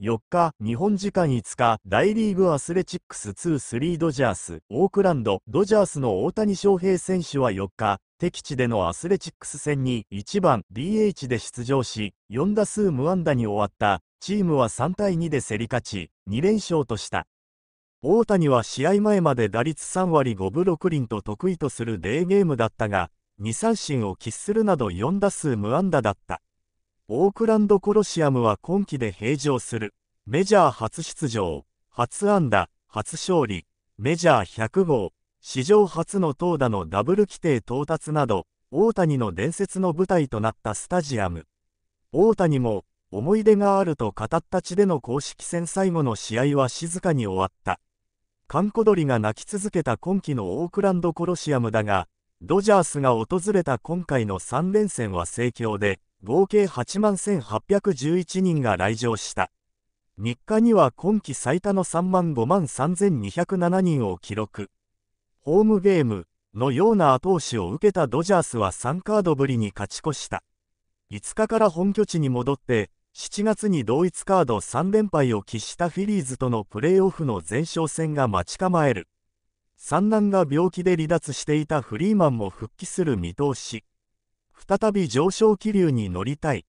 4日、日本時間5日、大リーグアスレチックス2-3ドジャース、オークランド、ドジャースの大谷翔平選手は4日、敵地でのアスレチックス戦に1番 DH で出場し、4打数無安打に終わった、チームは3対2で競り勝ち、2連勝とした。大谷は試合前まで打率3割5分6厘と得意とするデーゲームだったが、2三振を喫するなど4打数無安打だった。オークランドコロシアムは今季で平常する。メジャー初出場、初安打、初勝利、メジャー100号、史上初の投打のダブル規定到達など、大谷の伝説の舞台となったスタジアム。大谷も、思い出があると語った地での公式戦最後の試合は静かに終わった。カンコドリが泣き続けた今季のオークランドコロシアムだが、ドジャースが訪れた今回の3連戦は盛況で、合計8万1811人が来場した。3日には今季最多の3万5万3207人を記録。ホームゲームのような後押しを受けたドジャースは3カードぶりに勝ち越した。5日から本拠地に戻って、7月に同一カード3連敗を喫したフィリーズとのプレーオフの前哨戦が待ち構える。三男が病気で離脱していたフリーマンも復帰する見通し。再び上昇気流に乗りたい。